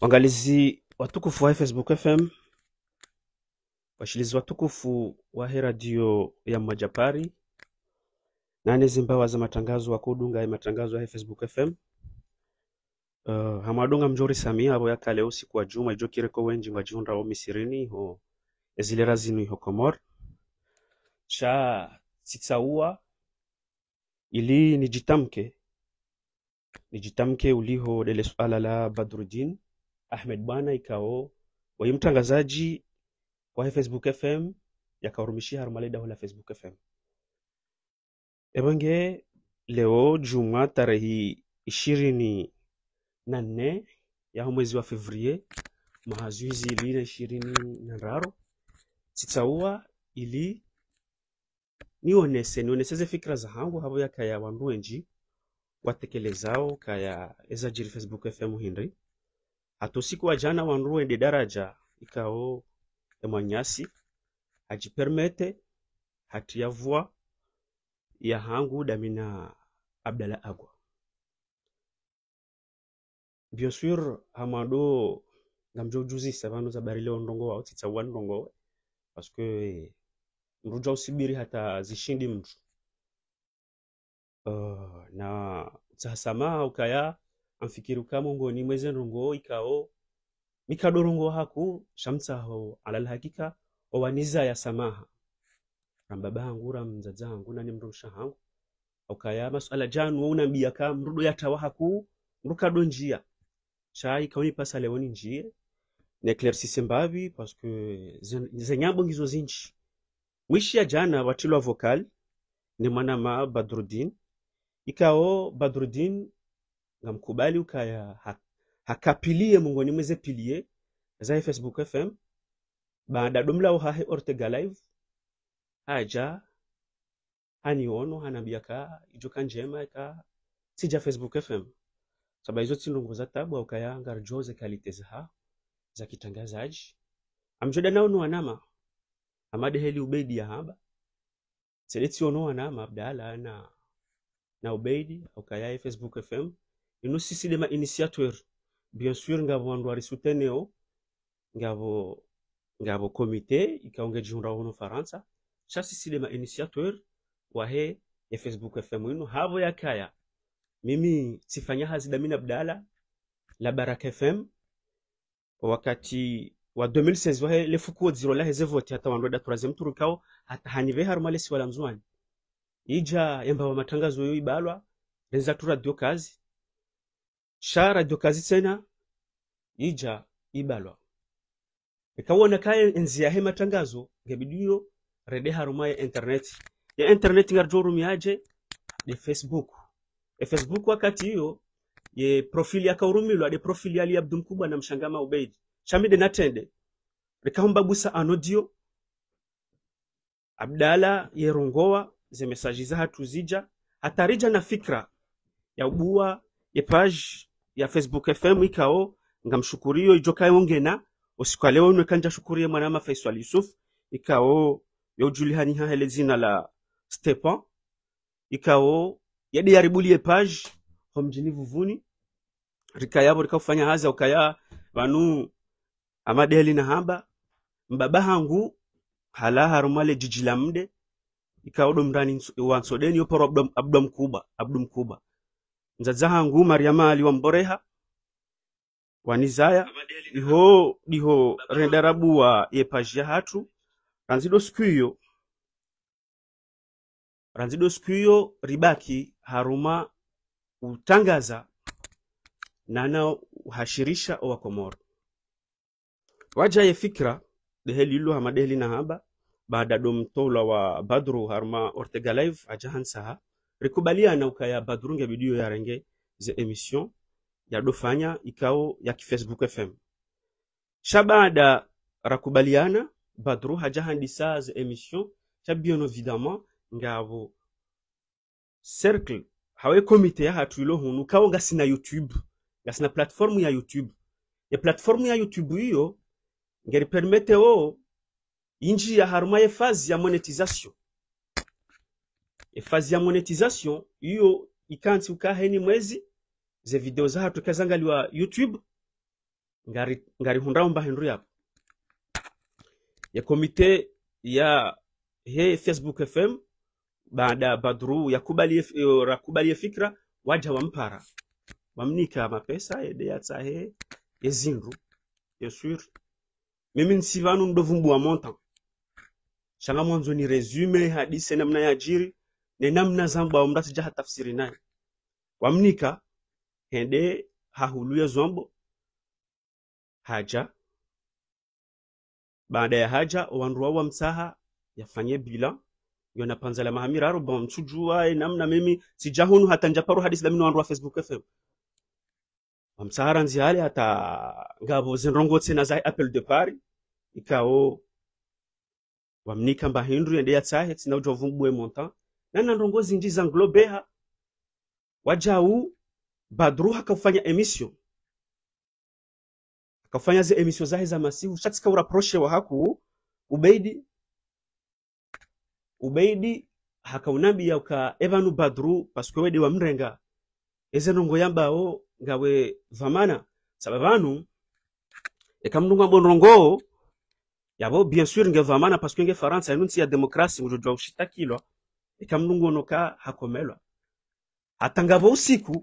Wangalizi watukufu wa Facebook FM, washilizi watukufu wa hii radio ya Majapari nane zimbawa za matangazo wa kudunga ya matangazo ya Facebook FM uh, hamadunga mjori samia ya yakale usiku wa juma ijo kireko wenji ngwajihunda wo misirini ho ezilera zinu iho komor cha tsitsaua ili nijitamke nijitamke uliho dele suala la Badrudin Ahmed Bwana ikao mtangazaji wa Facebook FM yakaurumishia harumale daho la Facebook FM ebange leo Juma tarehi ishirini na nne ya mwezi wa Fevrie mahazuizi ili na ishirini na raro tsitsaua ili nionese nioneseze fikira zahangu havo yakaya wandu wenji watekelezao kaya ezajiri Facebook FM hindri wa jana wanrue de daraja ikao emwanyasi hajipermete hati ya hangu damina abdala agwa bien sûr hamado ngamja ujuzisa sabano za barile wa wao titsa wandongowe parce que mruja usibiri hata zishindi mtu uh, na tsahasamaha ukaya mfikiruka mungoni mweze ndungo ikao mikadorongo haku alal hakika owaniza ya samaha rambaba hangu ramzaza hangu nani mrusha hangu aukaya maswala janu waunambia ka mrudo yatawa haku mrukado njia chai pasa lewoni njie neclaircise mbavi parce que zenyambo ngizo zinchi mwishi ya jana watilwa vocal ni mwana ma badrudin ikao badrudin ngamkubali ukaya hak, hakapilie mungoni mweze pilie zai facebook fm baada domla hahe ortega live haja haniono hanabiaka ijoka njema ika sija facebook fm saba hizo za tabu au ukaya ngarjoze kalite zaha za kitangazaji amjoda nao no anama amade heli ubedi ya haba seleti ono anama abdala na na ubedi au kaya facebook fm ino sisi dema initiateur bien sûr ngabo wandu ari souteneo ngabo ngabo komite ikaonge jihunda huno faransa sha sisi dema initiateur wahe ya facebook fm ino havo kaya mimi sifanya hazidamina abdala la baraka fm wakati wa 2016 wahe lefukuo la lahe zevoti hata wandu da troisieme tour kao hata hanive harumale siwala mzwani ija yamba wa matangazo yo ibalwa renza tu radio kazi sharadyo kazitsena ija ibalwa ikawonekaye enzi yahe matangazo ngebidiyo rede haruma ya internet ya internet ngarjorumiyaje de facebook e facebook wakati hiyo ye profili yakaurumilwa de profili yali abdu mkubwa na mshangama ubeidi shamide natende rikaumbabusa anodio abdala ze zemesaji za hatuzija hatarija na fikra ya ubua ye page ya facebook fm ikao ngamshukuriyo ijo kaye ongena usiku leo nekanja shukurie mwanama Faisal Yusuf ikao yojulihani hahele zina la Stepan ikao yadi yaribulie page homjini vuvuni rikayabo rikafanya haza ukaya vanu amadeli na hamba mbaba hangu hala harumale jiji la mde ikao domrani wansodeni yopo abdum kuba abdum kuba nzadzangu mariama ali wamboreha wanizaya iho diho rendarabuwa ya hatu ranzido sikuiyo ranzido sikuiyo ribaki haruma utangaza nana uhashirisha owakomoro waja ye fikra deheli illo hama na haba baada domtola wa badru haruma ortega ortegalive ajahansaha rekubaliana ukayabadhurunga bidio ya renge ze emission dofanya ikao ya ki Facebook fm shabada rakubaliana badru hajahandisa ze emission cha bien évidemment ngavo circle hawe komite ya hatu ilo hunu kawo nga sina youtube nga sina platform ya youtube ya platform ya youtube hiyo ngeri permete o inji ya haruma ya fazi ya monetization e fazi ya monetization hiyo ikansi ukaheni mwezi ze video za hatu kazangaliwa youtube ngari ngari hundrao mbahindu yapo ya komite ya he facebook fm baada badru ya kubali yakubali rakubali fikra waja wa wampara wamnika mapesa yede yatsa he ya ya yesur mimi nsivanu wa monta shanga mwanzo ni resume hadisi mna ya jiri ne namna zambo awamda sijaha tafsiri naye wamnika hende hahuluye zombo haja baada ya haja wa msaha yafanye bila yona panzala mahamira aro bon msujua namna mimi sijahunu hata njaparo la mino wanruwa facebook fm wamsahara hali hata ngabo zinrongotse na za apple de paris ikao wamnika mbahindru yende ya tsahe ujo vumbwe montant nana ndongozi ndi nglobeha wajau badru akafanya emission akafanya ze emission zahe za masihu shatika uraproshe wa haku ubeidi ubeidi ya uka evanu badru pasuke wede wa mrenga eze nongo o ngawe vamana sababanu ekamndunga bonrongo yabo bien sûr nge vamana pasuke nge faransa enunsi ya demokrasi mujojwa ushitakilwa ikamlungono ka hakomelwa hatangavo usiku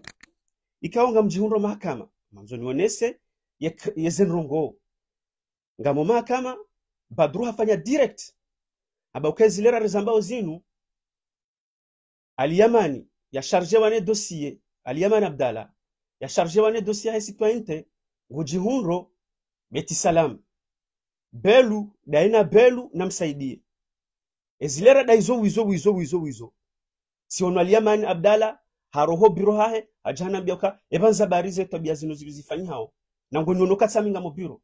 ikaonga ngamjihundo mahakama manzo nionese yezenrongo ngamo mahakama badru hafanya direct abauke zilera rezambao zinu aliyamani ya yasharje wane dossier aliyamani abdala ya yasharje wane dossier ya citoyente ngujihundro beti salam belu daina belu namsaidie ezilera daizo wizo wizo wizo wizo si onwalia abdala haroho biro hahe ajana byoka ebanza barize tabia zino zibizifanyi hao nango nyonoka tsaminga mu biro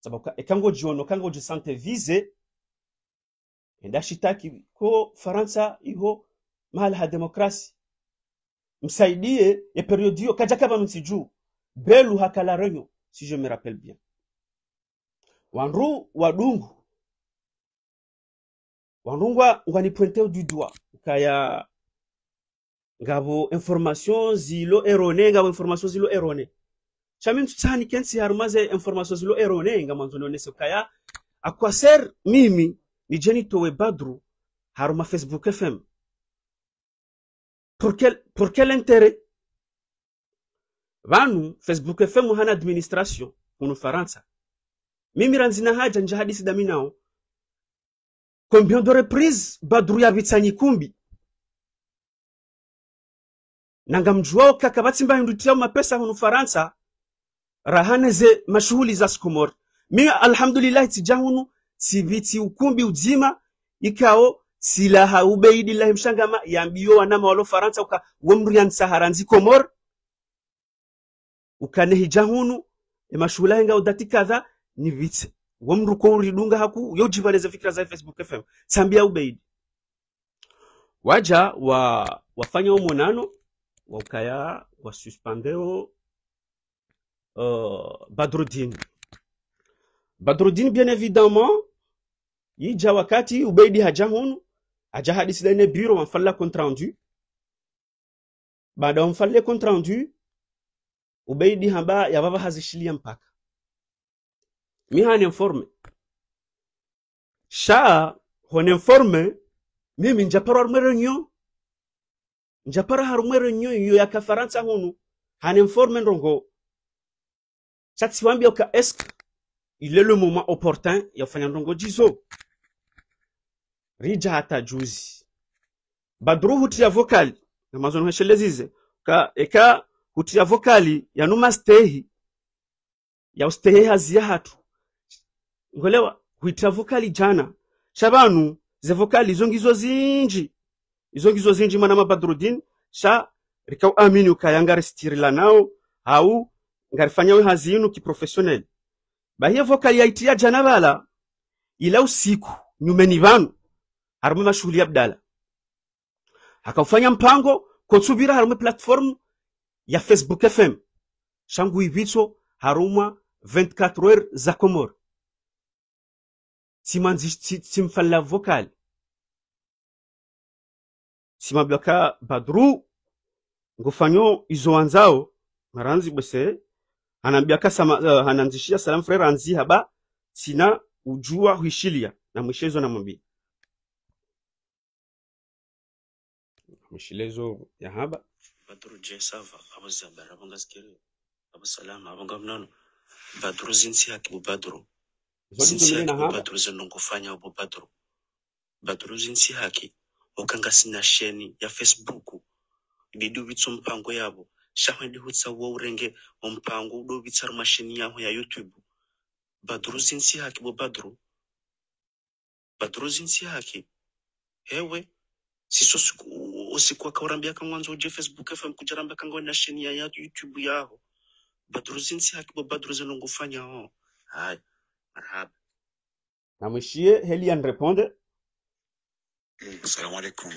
sababu ekango jiono kango vise enda shitaki ko faransa iho mahala ha demokrasi msaidie e periodi hiyo kaja kama msiju belu hakala renyo si je me rappelle bien wanru wadungu walungwa nganipointea du doigt kaya ngavo information zilo erone ngavo information zilo erone chami mtutsani kensi harumaze information zilo erone ngamwanzoni onese kaya akwaser mimi ni jeni towe badru haruma facebook fm pour quel, pour quel intérêt vanu facebook fm hana administration kuno faransa mimi ranzina haja njahadisi daminao Combien de reprises Badru yabitsanye ikumbi nanga mjuao kaka batsimba hindutia mapesa hunu Faransa rahane ze mashughuli za sikomori mi alhamdulillah tijahunu siviti ukumbi uzima ikao silaha ube ubeidillahi mshangama yambiyo wanama walo Faransa uka wemrian saharanzi komor ukanehijahunu emashughuli henga udati kadha ni vitse wamndu ko ulidunga haku yojimbaleze fikira za facebook fm sambia ubeidi waja wa wafanya umonano waukaya wasuspendeo uh, badrudin badrudin bien évidemment yija wakati ubeidi haja hunu haja hadisi biro wamfalla contrendu rendu baada wamfalle compte ubeidi hamba yavava hazishilia mpaka mi hani informe sha hone mforme mimi njapara rumwero nyo njapara harumwero nyo iyo ya kafaransa hunu hani mforme ndongo wambi ka esk il est le moment opportun ya fanya ndongo jizo rija hata juzi badru huti ya vokali na mazoni heshelezize ka eka ya vokali yanuma stehi ya ustehe hazia hatu nkolewa huitira vokali jana sha banhu ze vokali izo ngizo zinji izo ngizo zinji mwana mabadrudin sha rikau amini ukayanga restiririla nao au ngarifanya we hazinu kiprofesioneli bahiye vokali yaitia jana bala ila usiku nyumeni banu harume mashughuli abdala hakaufanya mpango kotsubira harume platform ya facebook fm shangu ibitso harumwa 24 heures za komora tsy manjisy tsy tsy mifalilavy voakaly tsy mablaka badru ngofanyo izo anjao maranzi bose anambiaka sama, uh, eh, ananzishia salamu frere anzi haba sina ujua huishilia na mwishezo na mambi mwishilezo ya haba badru je sava abo zabara abonga skeri abo salama abonga mnano badru zinsi hakibu badru sinsiaki obaturuzi nungufanya obo baturu baturuzi nsi haki sheni ya facebook bidubitsa ompango yabo shahwendi hutsa wourenge ompango udobitsa rumasheni yaho ya youtube baturuzi nsi haki bo baduru hewe siso siku usiku akaurambia kangwanza uje facebook fm kujarambia kangwana sheni ya youtube yaho baturuzi nsi haki bo baturuzi nungufanya haya arabe heli helian reponde mm, salamu alaikum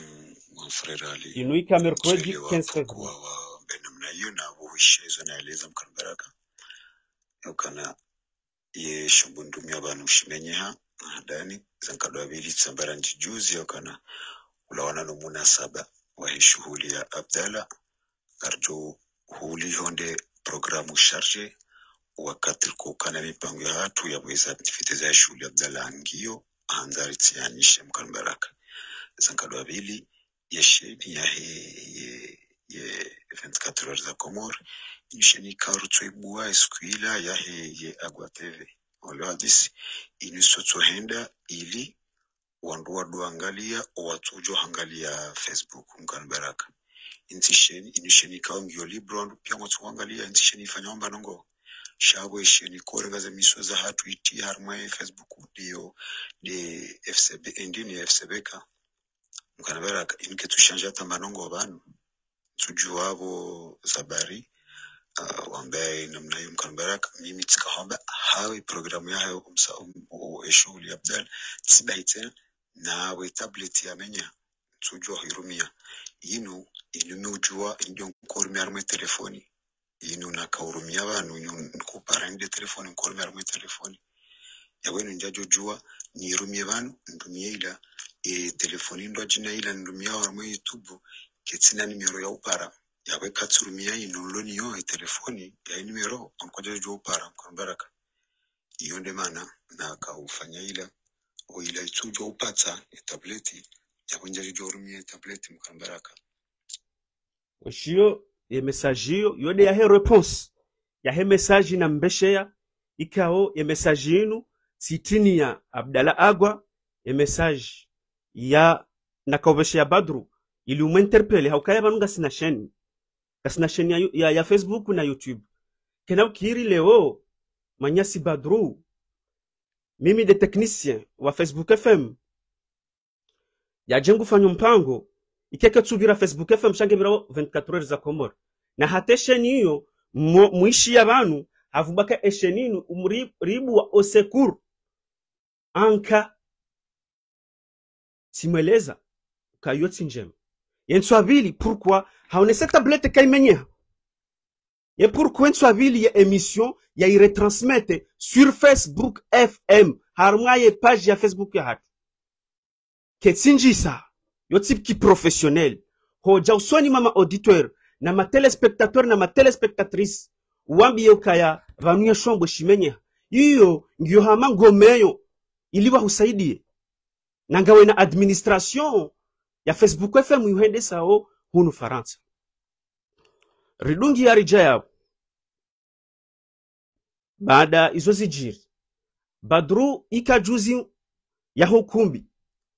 mfrere ali inuika mercredi 15 kwa namna hiyo na uhishezo naeleza mkanbaraka ukana yesho bundumi abantu ushimenyeha ndani zankadwabili tsambara njijuzi yokana ulawana saba wa shughuli ya abdala arjo huli honde programu sharje wakati wakatulikuukana mipango ya watu ya bwisafitizaya shule abdala angio hanzaritseanishe mkanbaraka zankadu abili ya he ye, ye 24 heures za komor inisheni karutsoibua eskuila ya he ye agwa agwateve olwo hadisi iniso tsohenda ili wandu watu owatujo angalia facebook mkanbaraka intisheni inisheni kaongio libro andu pia mwatsoangalia intisheni ifanya nongo ni shaweesheni kooregaza za hatu iti harumaye facebook diyo ni fcb endi ni fcb fcbk mukanabera inike tushanja hata manongo wabano banu tujuwabo zabari uh, wambaye namna hiyo mkanbaraka mimi tsikahomba hawe programu ya yahayo umsa um, eshughuli uli abdal na hawe tablet ya yamenya tujwa hirumia inu ilume ujua indio nkorumia rumwe telefoni inyoni akahurumya abantu kuupara nde telefoni nkolumya rume telefoni yawenu njajo jua niirumie vanu ndumie ila e, telefoni ndo jina ila ndumia warumwe youtube ketsina nimero ya upara yawe katsurumia inoloni yo e telefoni ya nimero onkoja jua upara mkonbaraka iyo nde maana na akaufanya ila oila itsujwa upatsa e, tableti yawe njajo jua urumia etableti mkonbaraka oshio message hiyo yode yahe reponse yahe message ye mesaji inu sitini ya abdala agwa emessage ya na ya badru ili umwenterpele haukaya vanu sina sheni ngasina sheni ya, ya, ya facebook na youtube kena ukiri leo manyasi badru mimi de technicien wa facebook fm yaje fanyo mpango ikeke tubira facebook fm shange birabo 24 za komora na hatesheni hiyo muishi ya banu havubaka esheninu umribu wa osekuru anka simweleza kayoti njema yentswabili pourquoi haonese tablete kaimenyeha ye pourquoi ntswabili ye emission ya iretransmete sur facebook fm harumwa ye page ya facebook ya hatu ketsinjisa yo type ki professionnel hoja usoni mama auditeur na ma matelespectateur na ma wambi matelespectatrice uwambiye ukaya vanuye shombo shimenyeha iyo ngiyo hama ngomeyo ili wahusaidie nangawe na administration ya facebook fm yuhende sao hunu faransa ridungi ya rijaya baada izo zijiri badru ikajuzi ya hukumbi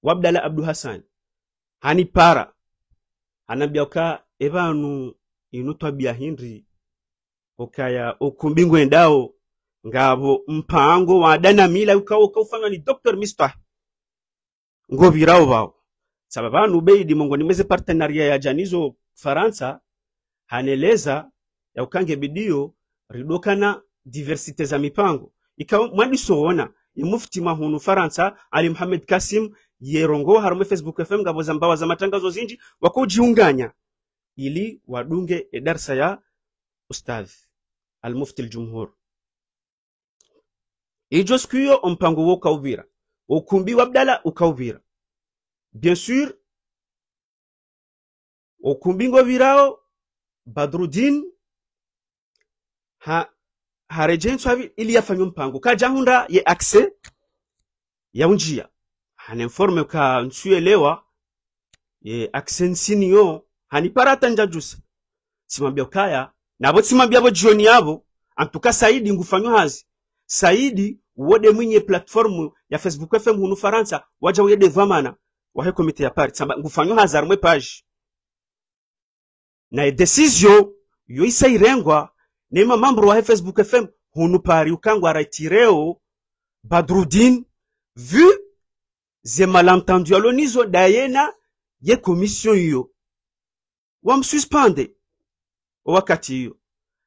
wabdala abdu hasani hani para anambyauka evanu inutwabia hindri okaya okumbingwa ndao ngabo mpango wa mila ukao ukaufanywa ni dr mistah ngovirao vao saba vanu beidi ni meze partenaria ya janizo faransa haneleza ya ukange bidio ridokana diversite za mipango ikawa ni mufti mahunu faransa ali muhamed kasim yerongo harume facebook fm za mbawa za matangazo zinji wakojiunganya ili wadunge edarsa ya ustadh almufti ljumhur ijo siku hiyo ompango wo ukauvira ukumbi wabdala ukauvira bien sur ukumbi ngovirao badrudin ha harejentswavi ili yafanya mpango kajahunda ye akse yaunjia hani forme ka nsuelewa e, aksensi niyo haniparata njajuse simambia ukaya na abo simambia abo jioni yabo antuka saidi ngufanyo hazi saidi wode mwenye platformu ya facebook fm hunu faransa waja uyede vamana wahe komite ya pari samba ngufanyo hazi arumwe page na edesizio yo isa irengwa na ima mambro wahe facebook fm hunu pari ukangwa raitireo badrudin vu ze malentendu alonizo dayena ye commission hiyo o wakati yo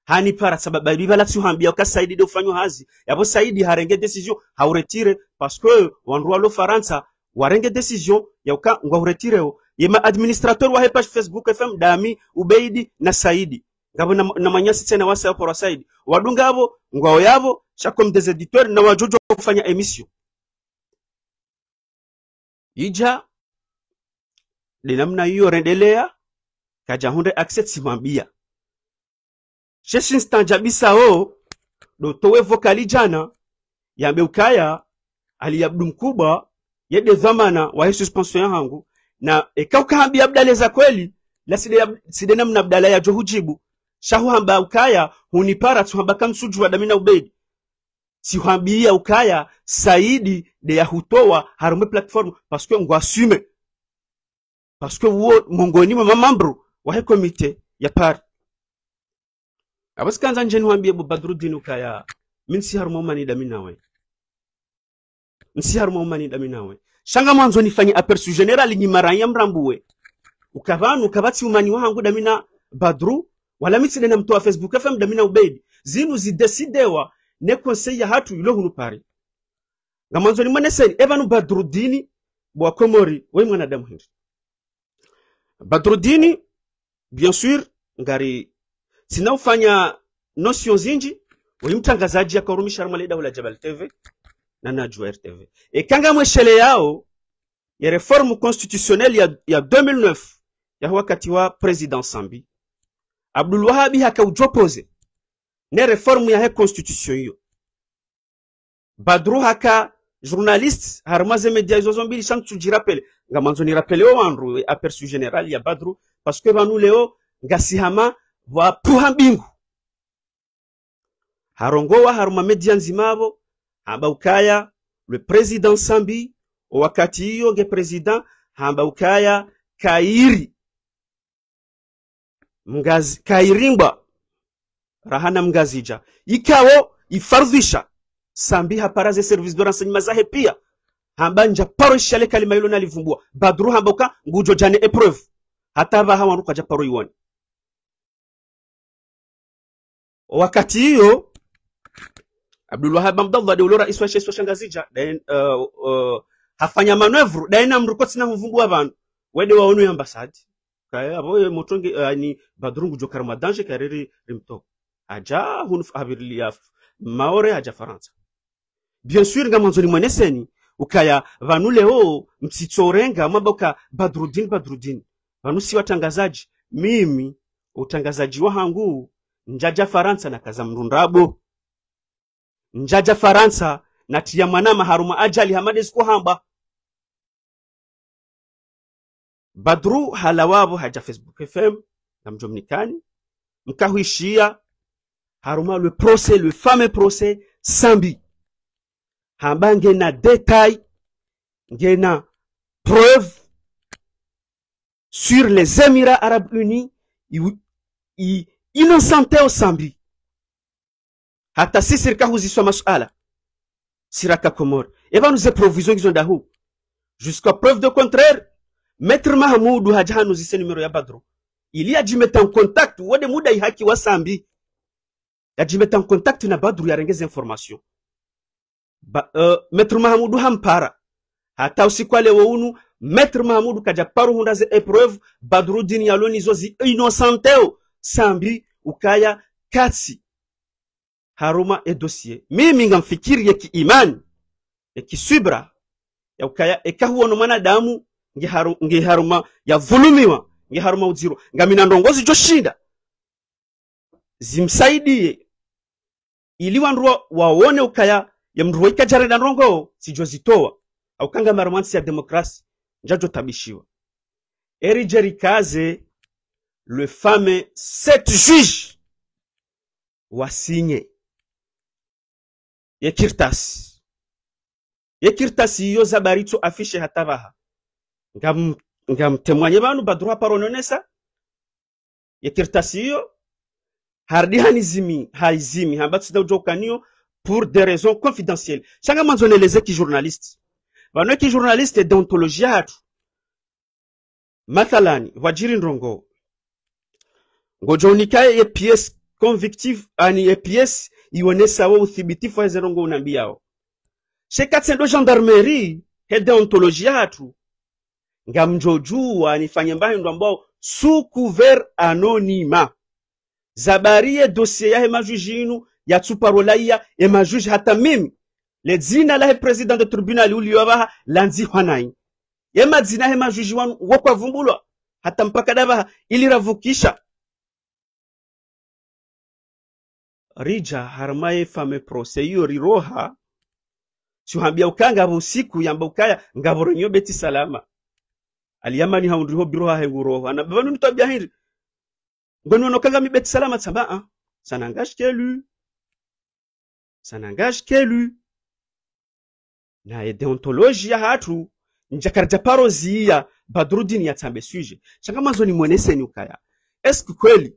hani para sababu hambia ka saidi do fanyo hazi yabo saidi harenge decision hauretire parce que wandua lo faransa warenge decision ya yauka ngwa uretire ye ma administrateur wa page facebook fm dami ubeidi na saidi ngabo na, na manyasi tena wasa kwa saidi wadunga wadungabo ngwao yabo chakom des editeurs na wajojo kufanya emission ija ni namna rendelea kaja hunde simambia simambiya sheshinstan jabisa o do towe vokali jana yamɓe ukaya abdu mkubwa yeɗe dhamana waye suspension yangu na na ekaukahambi yabdale za kweli la side, side namna abdala ya hujibu shahu hamba ukaya hunipara kamsuju wa damina ubedi siwambiya ukaya saidi de ya yahutowa harume platform parce paske ngo parce que wo mongoni mama mambro wa he comité ya par abaskanza nje niwambiye bu badruddin ukaya min minsi harume da minawe min nsi harume da minawe shanga mwanzo fanyi aperçu général ni nyimara ya mrambuwe ukavanu kabati umani wahangu damina badru wala mitsi na mtu wa facebook fm damina ubedi zinu zidesidewa ne conseil ya hatu yule hunu pari nga ni mwene sen evanu badrudini bwa komori we damu hiri badrudini bien sûr ngari sinaufanya notions zinji we mtangazaji sharma leda wala jabal tv na najua rtv ekanga mweshele yao ya reforme constitutionnelle ya, ya 2009 ya wakati wa president sambi abdul wahabi hakaujopoze ne reformu he constitution iyo badru haka journaliste harumaze media izo zombili shanku tujirapele ngamanzo nirapelewo wandu aperçu general ya badru paske banu leo wa puha mbingu harongowa haruma media nzimavo ukaya le president sambi wakati hiyo nge president ukaya kairi Mgazi, kairimba rahana mgazija yikao ifardhisha sambiha paraze service de renseignement zahe pia nja paro shale kalima yolo nalivumbua badru hamboka ngujo jane epreuve hata hawa wanuka japaro iwani wakati hiyo Abdul Wahab Abdullah de rais iswa sheswa shangazija den uh, eh, uh, eh, hafanya manevru daina mrukoti na mvungua vandu wede waonu ambassade kaya abo motongi uh, eh, ni badrungu karma danger kareri rimtoko haja hunfabirlia maore aja faransa bien sûr nga mwanzoni mweneseni neseni ukaya vanu leo msitsorenga mwamba badrudin badrudin vanu si watangazaji mimi utangazaji wahangu njaja faransa na kaza mrundabo njaja faransa na tia mwanama haruma ajali siku hamba badru halawavo haja facebook fm na mjomnikani mkahuishia haruma le procès, le fameux procès Sambi. Hamba na détail, gena preuve sur les Émirats Arabes Unis i au Sambi. Hata si sirka huziswa mas'ala. Siraka Komor. Et eh ben nous éprovisions qu'ils ont Jusqu'à preuve de contraire, Maître ou Hadjahan nous numéro ya Il y a dû mettre en contact, ou de mouda haki wa Sambi. yajimeta contact na Badru yarengeza information ba, uh, Metru Mahamudu hampara hata usiku ale unu Metru Mahamudu kaja paru hunda ze epreuve Badru dini yaloni zozi innocenteo sambi ukaya katsi haruma e dossier mimi ngamfikiri ya kiimani ya subra ya ukaya e ekahuono mwanadamu ngiharuma ngiharuma yavulumiwa ngiharuma uziro ngaminandongozi joshinda zimsaidie ili wandruwa waone ukaya na rongo si sijo au kanga maramansi ya demokrasi njajo tabishiwa eri jerikaze le fame set juge wasinye yekirtasi yekirtasi iyo zabaritu afishe hatabaha ngam ngamtemwanye banu badruwa parononesa yekirtasi iyo hardi hani zimi hai hanizimi haizimi hambati sida ujokanio pour des raisons confidentielles shanga manzoneleze kijournaliste vanwe kijournaliste deontologia hatu mathalani wajiri ndongo ngojonikaye ye PS convictive ani ye piece iwonesawo uthibitifu ahezerongo unambiyawo shekatsendo gendarmerie he deontologia hatu ngamjojua nifanye mbahindwa ambao su couvert anonima zabariye dosiye yahe majuji yinu yatsuparolaiya emajuji hata mimi le ledzina lahe president de tribunal uliyovaha lanzihwa nayi emadzina ahe majuji wanu wokwavumbulwa hata mpaka ili ravukisha rija harmaye fame prose iyo riroha siuhambia ukanga usiku yamba ukaya ngaboronyo beti salama aliyamani haundriho biroha henguroho anabavanu nitabia hindi ngo ngononokanga mibeti salama tsaba ça n'engage qu'élu ça n'engage qu'élu na ya hatu njakarja badrudini ya yatsambe suje mazo ni mweneseni ukaya est-ce que kweli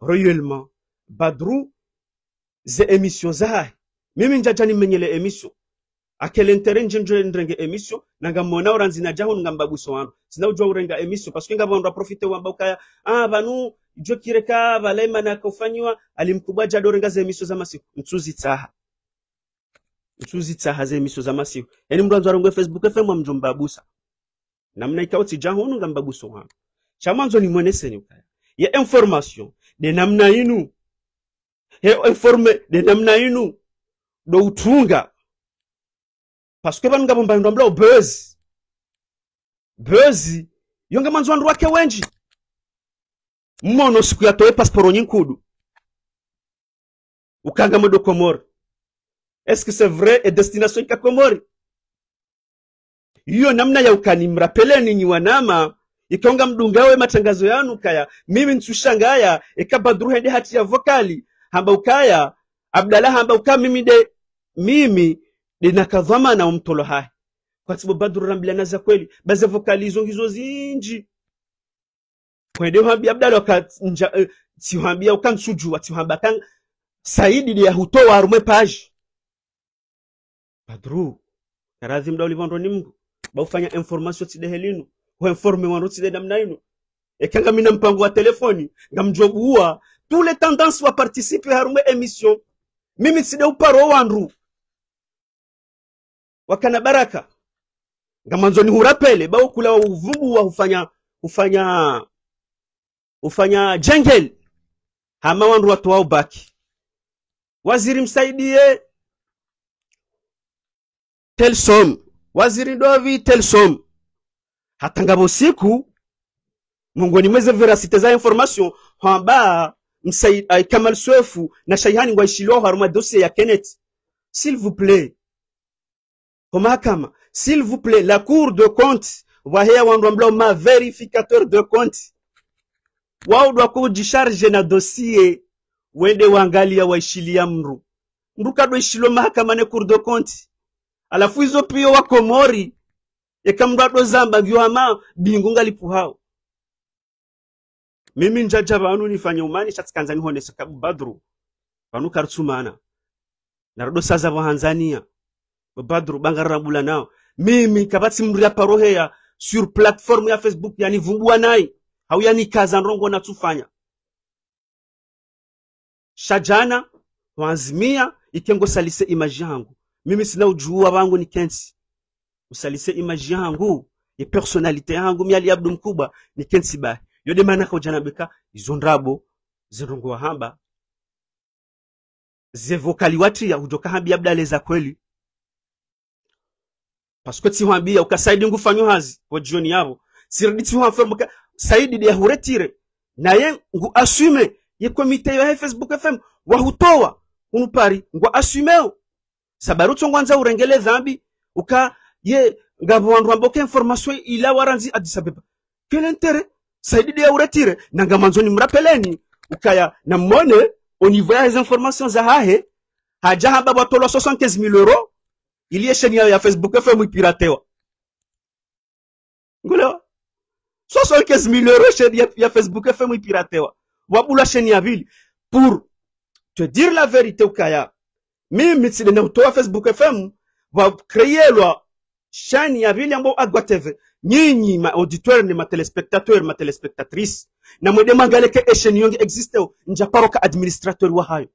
réellement badru ze émission zahe mimi njaja ni nimenyele émission akele ntere njenjo ndrenge émission nanga mona oranzi na jaho ngamba buso wanu sinawjwa urenga émission parce que ngaba profite wamba ukaya ah banu kireka jokireka balaimana akofanywa alimkubwa jadorenga zemiso za masiku mtsuzi tsaha mtsuzi tsaha zemiso za masiku yani mlanzo arongo facebook fm mjomba busa namna ikao tija hunu ngamba buso wangu cha mwanzo ni mweneseni ukaya ya information de namna inu he informe de namna inu do utunga paske vanhu ngavombaindwa mbula ubhezi bhezi yonge manzwandu wake wenji mono siku ya yatowe pasiporo nyinkudu ukanga modo komori est se vre e vrai destination ka komori iyo namna ya ukanimra peleni nyi wanama ikaonga mdungawe matangazo yanu kaya mimi nsushangaya ikabadruhende hati ya vokali hamba ukaya abdala hamba uka mimi de mimi dinakadhamana umtolo hai kwa sababu badru rambilana za kweli baze vokali hizo hizo zinji twende hambia abdalo kanja uh, eh, tihambia ukansujua tihamba kan saidi dia hutoa rumwe paji badru karadhi mda ulivondo nimgu baufanya information tidehe linu informe wandu tide namna inu ekanga mina mpango wa telefoni ngamjobuwa tule tendansi wa participe harumwe emission mimi tide uparo wandu wakana baraka ni hurapele bao kula uvumbu wa hufanya hufanya ufanya jengel hama wandu watu wao baki waziri msaidie telsom waziri ndovi telsom hatangaba usiku mungoni mweze verasite za information hamba msaid, uh, kamal swefu na shaihani ngwaishiliwa haruma dossier ya kennet s'il vous plaît kwa mahakama s'il vous plaît la cour de compte wahea wandu ambla ma verificateur de compte wao dwakujisharje na dosie wende wangalia waishilia mru mru kadwaishilwa mahakamane kurdo konti alafu izo pio wa wakomori yekamndwadwo zamba vyoama bingunga lipuhao mimi njaja vanu nifanye umani chatikanza nihonesa kabu badru vanu karitsumana narodo saza vahanzania badru bangarambula nao mimi kabatsi kavatsimria paroheya sur platform ya facebook yani vumbua nai hauyanikaza rongo natsufanya shajana wanzimia ikengo salise imaji yangu mimi sina ujuua wangu ni kensi usalise imaji yangu ye personalite yangu miali abdu mkubwa ni kensi bahi yode manaka ujanabeka izo ndrabo zinrongo wahamba zevokali watia ujoka hambi abda leza kweli paske tihambia ukasaidi ngu hazi kwa jioni yavo siridi tihamfermuka saidi huretire na ye ngu asume ye komite ya facebook fm wahutowa unupari ngu asumeo sabarutso ngwanza urengele dhambi uka ye ngabo wandu amboke information ila waranzi adisabeba quel intérêt saidi huretire na ngamanzo ni mrapeleni ukaya na mone au niveau des informations za hahe haja haba bwatolwa 75000 euros iliye sheni yao ya facebook fm ipiratewa ngulewa 75 000 euros chez, a Facebook FM ipiratewa. Wabula chenye ya Pour te dire la vérité au Mais si si le utoa Facebook FM. Wakreyelwa chaîne ya vile ambayo Agwa TV. ni ma auditeur ni ma telespectateur ma telespectatrice. Na mwede mangaleke e chaîne yong existe pas Njaparoka administrateur Wahayo.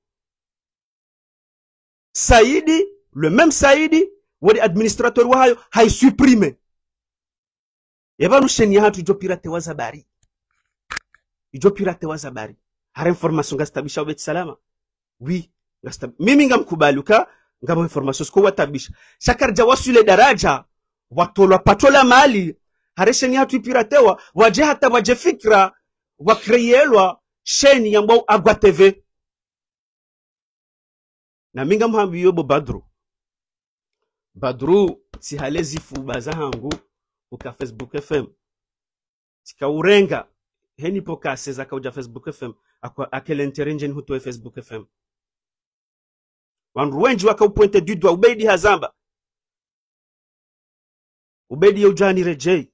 Saidi, le même Saidi, ou administrateur Wahayo, hayo, hay supprimer. ebarusheni yahantu ijo pirate wazabari ijo pirate wazabari hara information ngazitabisha ubeti salama wi ngazitab... mimi ngamkubaluka ngama information sko watabisha shakar jawasu wasule daraja watolwa patola mali hara sheni hatu ipiratewa waje hata waje fikra wakreyelwa sheni yambwau agwa tv na minga muhambi yobo badru badru si halezi fubaza hangu uka facebook fm tikaurenga henipo kaseza kauja facebook fm akelenterenjeni hutoe facebook fm wandu wenji wakaupointe dudwa ubeidi hazamba ubedi yaujani rejei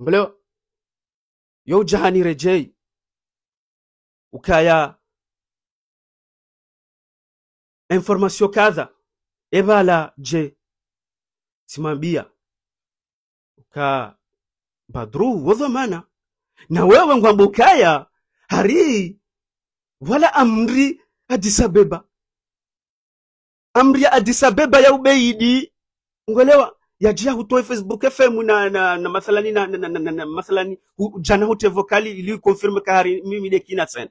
mbelewa yaujahani rejei ukaya informasio kadha ebala je simambia ka badru wadhamana na wewe ngwambukaya hari wala amri adisabeba amri ya adisabeba ya ubeidi ngwelewa yajia hutoe facebook fm na, na, na mathalani na, na, na, na, na mathalani jana hute vokali ili confirme kahari mimi kina sen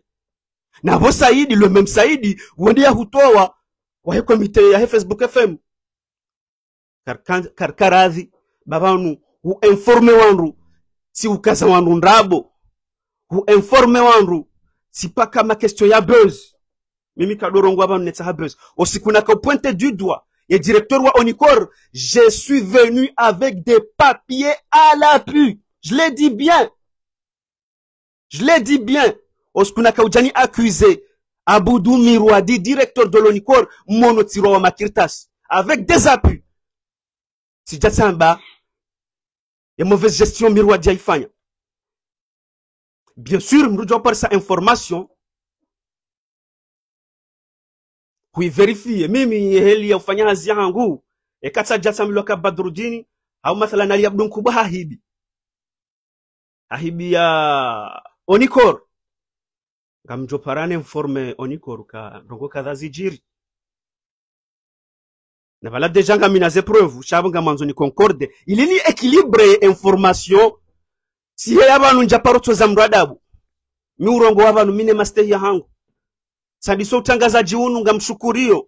na bo saidi lwe mem saidi wonde yahutoa waheko komite ya Facebook FM karkarazi ba hu huinforme si ukaza wanru ndrabo huinforme wanru si paka question ya beuze mimi kadorongwa vanhu netsa ha osikuna ka pointe du doigt et directeur wa Onicor, je suis venu avec des papiers à l'appui. Je l'ai dit bien. Je l'ai dit bien. Oskuna jani accusé Aboudou Mirouadi, directeur de l'Onicor, Monotiro Makirtas, avec des appuis. Sijasamba ya mauvaise gestion miroir jaifanya. Bien sûr, mrujo par sa information kuiverifie. Mimi heli ya hazi yangu ekatsa jatsa mloka Badrudini au mathalan Ali abdun Kubwa hahibi ahibi ya Onikor ngamjo parane informe Onikor ka ndongo kadhazi jiri na deja nabalade jangami na zepreuve nga manzo ni concorde ilini equilibre ye information siye yabantu njaparotsoza mradabu miurongo wabantu mine mastehi ya hangu sandiso jiunu nga ngamshukuriyo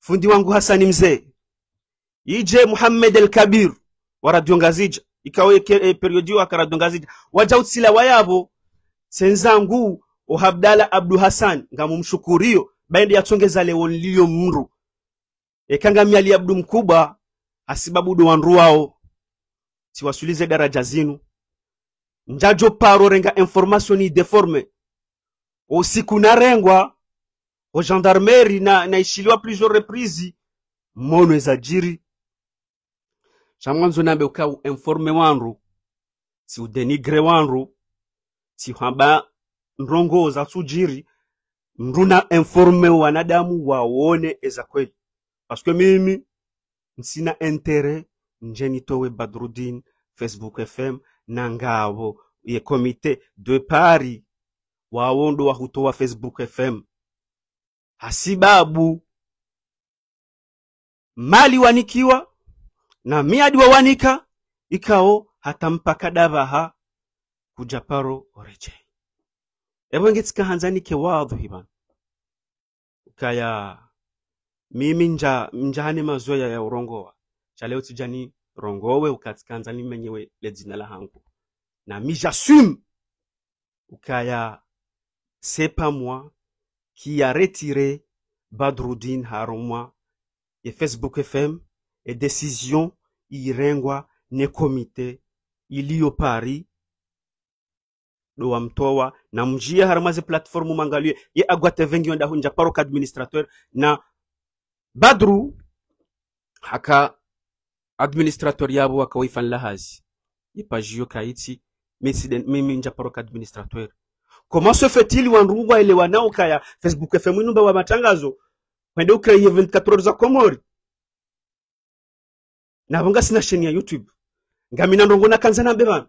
fundi wangu Hasani mzee ije Muhammed El Kabir wa Radio Ngazija ikawe e, eh, periodi wa Radio Ngazija waja utsila wayabo senzangu Ohabdala Abdu Hassan ngamumshukuriyo baende yatsongeza leo liyo mru Ekangami aliabdu mkubwa asibabudu wandu wao tiwasulize daraja zinu njajo paro renga information ideforme osiku narengwa o gendarmerie na naishiliwa plusieurs reprise mono ezajiri cha mwanzo nambe uka uinforme wanru si udenigre wanru si haba ndrongo za sujiri mruna informe wanadamu waone eza kweli Parce que mimi nsina entere nje nitowe Badrudin Facebook FM na ngabo ye komite de pari wawondo wa kutoa Facebook FM hasibabu mali wanikiwa na miadi wawanika ikao hatampaka davaha kuja kujaparo oreje ebwengetsika hanzanike wadhu hiban ukaya mimi nja njani mazoea ya urongowa chaleo tijani rongowe ukatikanza ni menyewe le jina la hangu na mi jassume ukaya sepa moi qui a retiré Badroudine Haromwa et Facebook FM et décision irengwa ne komite iliyo Paris do wamtoa na mjia haramaze platformu mangalie ye agwate vengi onda hunja paro administrateur na badru haka administrator yabo akawaifan lahazi ipajiyo kaiti mimi njaporoka administrator comment se fait-il wanrugwa ile wanao kaya facebook fm numba wa matangazo kwende ukraye 24 za komori nabonga sina sheni ya youtube ngamina ndongo nakanza nambe bana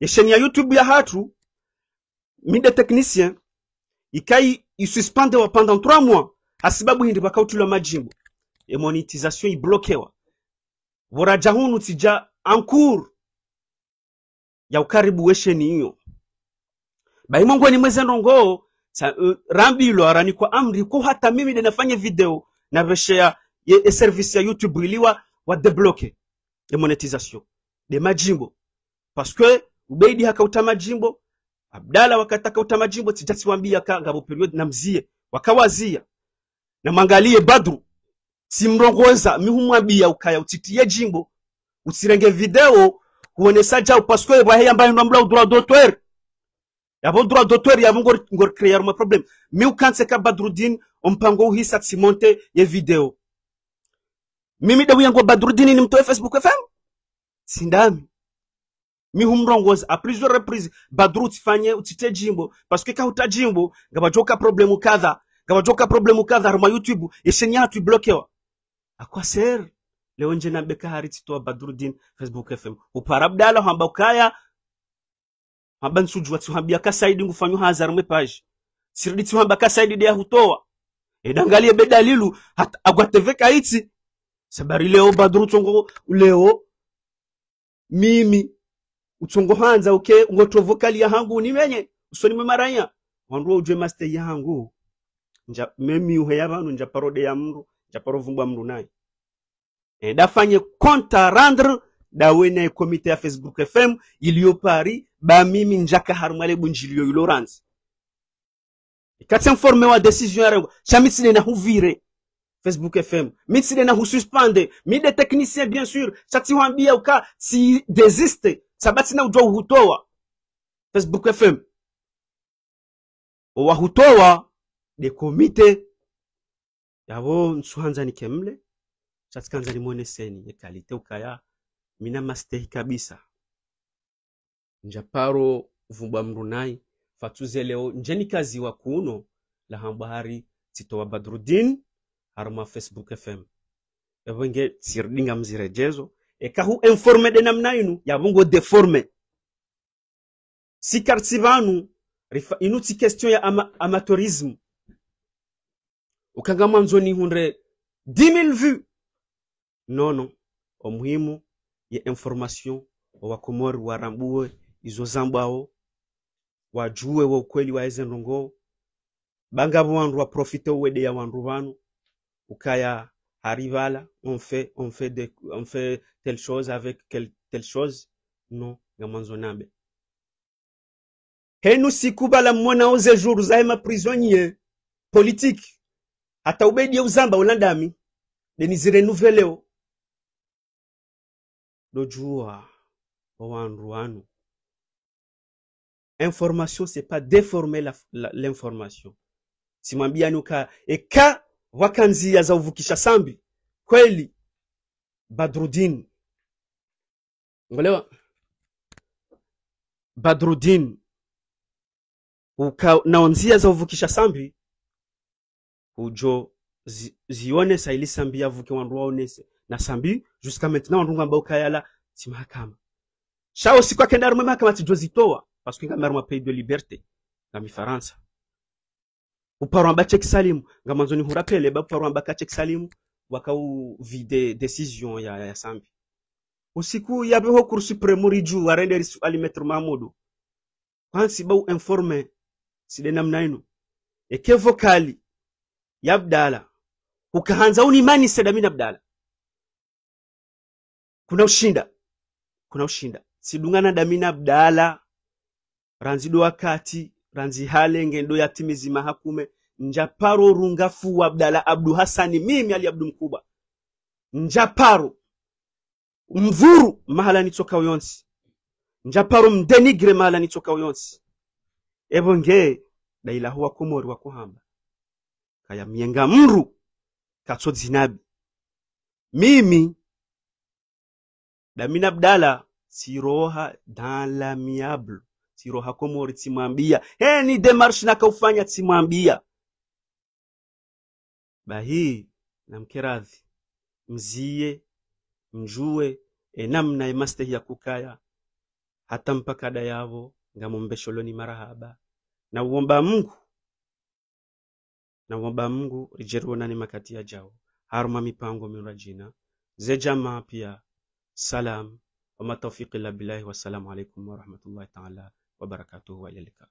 yesheni ya youtube ya hatu mide technicien ikai isuspende wa pendant 3 mois asibabu hindi pakautulwa majimbo emonetization iblokewa voraja hunu tija ankur ya ukaribu weshe ni iyo nongo sa, uh, rambi ilo arani kwa amri kwa hata mimi nafanya video na ya ye, e service ya youtube iliwa wa debloke e monetization de majimbo parce que ubeidi hakauta majimbo abdala wakataka uta majimbo tijasiwambia ka ngabo period na mzie wakawazia na mangalie Badru simrongoza mihumwabia ukaya utitie jimbo usirenge video huonesa jao pasque bahe yambaye ndamula droit d'auteur yabo droit d'auteur ya ngor ngor creer ma problem mi ukanse ka Badrudin ompango uhisa simonte ye video mimi dabu yangu Badrudin ni mtoe Facebook FM sindami mi humrongoza a plusieurs reprises Badru utifanye utite jimbo pasque ka utajimbo ngabajoka problemu kadha gabajoka problemu kadhar ma youtube yeshenya tuiblokewa akwa ser leo nje na beka hariti to badrudin facebook fm uparabdala hamba ukaya hamba nsujwa tuhambia ka saidi ngufanyo hazar me page sirdi tuhamba ka saidi dia hutoa edangalie bedalilu agwateveka iti sabari leo badru tongo leo mimi utongo hanza uke ngotovokali ya hangu nimenye usoni mmaranya wanruo ujwe master ya hangu memiuhe ya vanhu njapparode ya mndu njaparovumbwa mndu naye e, dafanye konta a rendre dawe naye komite ya facebook fm iliyo pari bamimi njakaharumale bunjiliyo iloranzi ikatsenforme e, wa decision yarengwa chamitsile na huvire facebook fm mitsile na hususpende mi de technicien bien sûr chatiwambia uka si desiste sabatina ujwa uhutowa facebook fm wahutowa dekomite yabo ni kemle chatikanza mwone seni kalite ukaya mina mastehi kabisa njaparo vumba mrunai fatuze leo njeni kazi wa kuno la hambahari wa badrudin haruma facebook fm evenge tsirdinga mzirejezo ekahu informe de namna inu ngo deforme sikarsi vanu inu ti question ya ama amateurisme a hundre 10000 vues Non, non, nono omuhimu ya information owakomori warambuwe izo zambwawo wajuwe wo ukweli wa eze ndongo bangabo ou waprofite de ya wandu ou ukaya harivala on fait on fait de, on fait telle chose avec telle chose non ngamanzonabe henu sikubala jours, vous jour ma prisonnier politique ubedie uzamba ulandami denizire nuveleo dojua wawandu wanu information c'est pas déformer l'information simwambiani uka eka waka nzia za uvukisha sambi kweli badrudin ngolewa badrudin uka nao nzia za uvukisha sambi ujo zi, zione sailisambia vuke wandu na Sambi, jusqu'à maintenant wandu ngamba ukayala si mahakama shao siku akenda rumwe mahakama parce que ngamara ma pays de liberté na mifaransa. uparwa ba check salimu ngamanzoni hurapele ba uparwa ba check salimu wakau vide decision ya, ya sambi usiku yabeho cour supreme riju warende alimetro mamudu kwansi bau informe side namna ino eke vokali yabdala kukahanza unimani sedamina bdala kuna ushinda kuna ushinda sidungana damina bdala do wakati ranzi halenge ndo yatimizima hakume njaparo rungafu abdala abdu hasani mimi ali abdu mkuba njaparo mvuru mahala nitoka uyonsi njaparo mdenigre mahala nitoka uyonsi ebonge dailahuwa komori wakuhamba mienga mru katso zinabi mimi damina bdala siroha dala miablu siroha komori tsimwambia hey, ni demarshi nakaufanya tsimwambia bahii namkeradhi mzie mjue enamna emastehi ya kukaya hata mpaka mpakada yavo ngamombesholoni marahaba na uomba mungu na mwaba mungu nani makati ya jawo haruma mipango miura jina ze jamaa pia salam wa taufiki la billahi wassalamu alaikum warahmatullahi taala wabarakatuhu wailalika